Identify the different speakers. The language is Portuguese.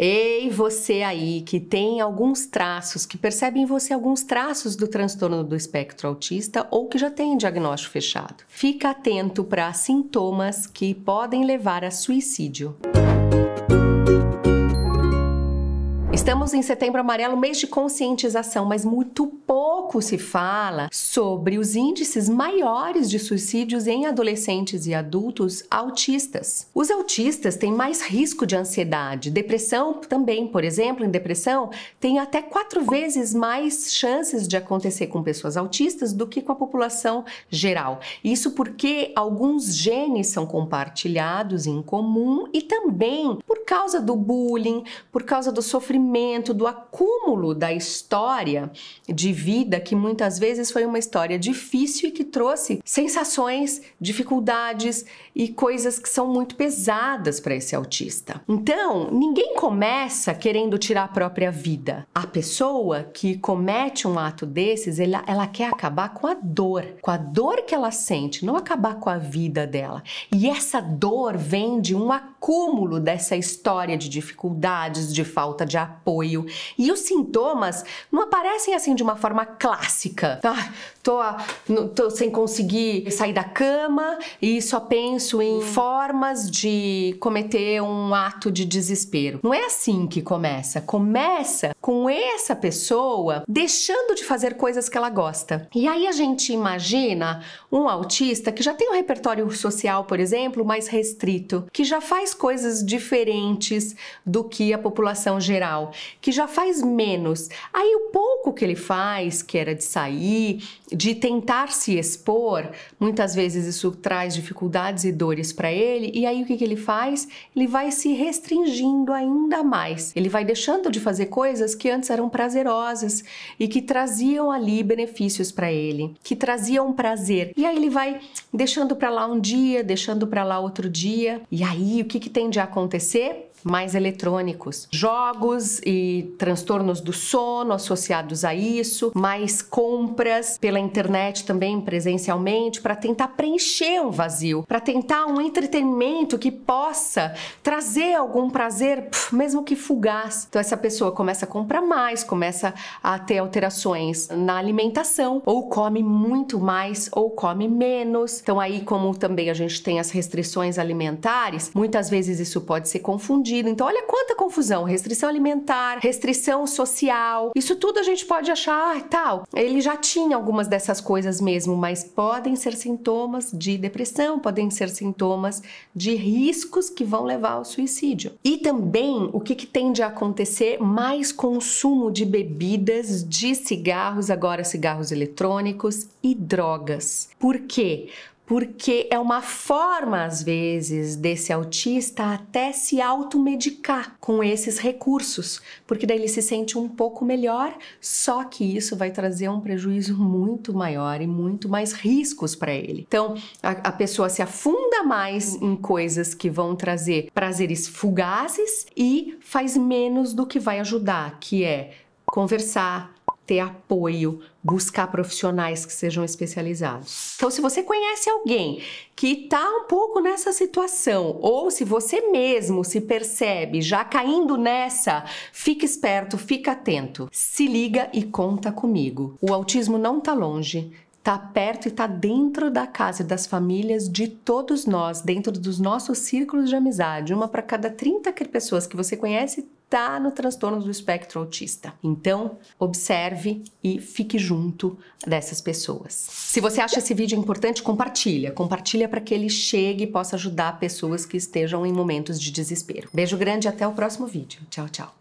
Speaker 1: Ei, você aí que tem alguns traços, que percebe em você alguns traços do transtorno do espectro autista ou que já tem diagnóstico fechado. Fica atento para sintomas que podem levar a suicídio. Estamos em setembro amarelo, mês de conscientização, mas muito pouco se fala sobre os índices maiores de suicídios em adolescentes e adultos autistas. Os autistas têm mais risco de ansiedade, depressão também, por exemplo, em depressão, tem até quatro vezes mais chances de acontecer com pessoas autistas do que com a população geral. Isso porque alguns genes são compartilhados em comum e também por causa do bullying, por causa do sofrimento sofrimento, do acúmulo da história de vida que muitas vezes foi uma história difícil e que trouxe sensações, dificuldades e coisas que são muito pesadas para esse autista. Então, ninguém começa querendo tirar a própria vida. A pessoa que comete um ato desses, ela, ela quer acabar com a dor, com a dor que ela sente, não acabar com a vida dela. E essa dor vem de um acúmulo dessa história de dificuldades, de falta de apoio apoio. E os sintomas não aparecem assim de uma forma clássica. Ah, tô, tô sem conseguir sair da cama e só penso em hum. formas de cometer um ato de desespero. Não é assim que começa. Começa com essa pessoa deixando de fazer coisas que ela gosta. E aí a gente imagina um autista que já tem um repertório social, por exemplo, mais restrito, que já faz coisas diferentes do que a população geral, que já faz menos. Aí o pouco que ele faz, que era de sair, de tentar se expor, muitas vezes isso traz dificuldades e dores para ele. E aí o que, que ele faz? Ele vai se restringindo ainda mais. Ele vai deixando de fazer coisas que antes eram prazerosas e que traziam ali benefícios para ele, que traziam prazer. E aí ele vai deixando para lá um dia, deixando para lá outro dia. E aí o que, que tem de acontecer? mais eletrônicos, jogos e transtornos do sono associados a isso, mais compras pela internet também presencialmente para tentar preencher um vazio, para tentar um entretenimento que possa trazer algum prazer, mesmo que fugaz. Então essa pessoa começa a comprar mais, começa a ter alterações na alimentação, ou come muito mais ou come menos. Então aí como também a gente tem as restrições alimentares, muitas vezes isso pode ser confundido então, olha quanta confusão: restrição alimentar, restrição social. Isso tudo a gente pode achar ah, tal. Ele já tinha algumas dessas coisas mesmo, mas podem ser sintomas de depressão, podem ser sintomas de riscos que vão levar ao suicídio. E também o que, que tende a acontecer? Mais consumo de bebidas, de cigarros, agora cigarros eletrônicos e drogas. Por quê? porque é uma forma, às vezes, desse autista até se automedicar com esses recursos, porque daí ele se sente um pouco melhor, só que isso vai trazer um prejuízo muito maior e muito mais riscos para ele. Então, a, a, pessoa se afunda mais em coisas que vão trazer prazeres fugazes e faz menos do que vai ajudar, que é conversar, ter apoio, buscar profissionais que sejam especializados. Então, se você conhece alguém que está um pouco nessa situação, ou se você mesmo se percebe já caindo nessa, fica esperto, fica atento, se liga e conta comigo. O autismo não está longe. Está perto e está dentro da casa das famílias de todos nós, dentro dos nossos círculos de amizade. Uma para cada 30 pessoas que você conhece está no transtorno do espectro autista. Então, observe e fique junto dessas pessoas. Se você acha esse vídeo importante, compartilha. Compartilha para que ele chegue e possa ajudar pessoas que estejam em momentos de desespero. Beijo grande e até o próximo vídeo. Tchau, tchau.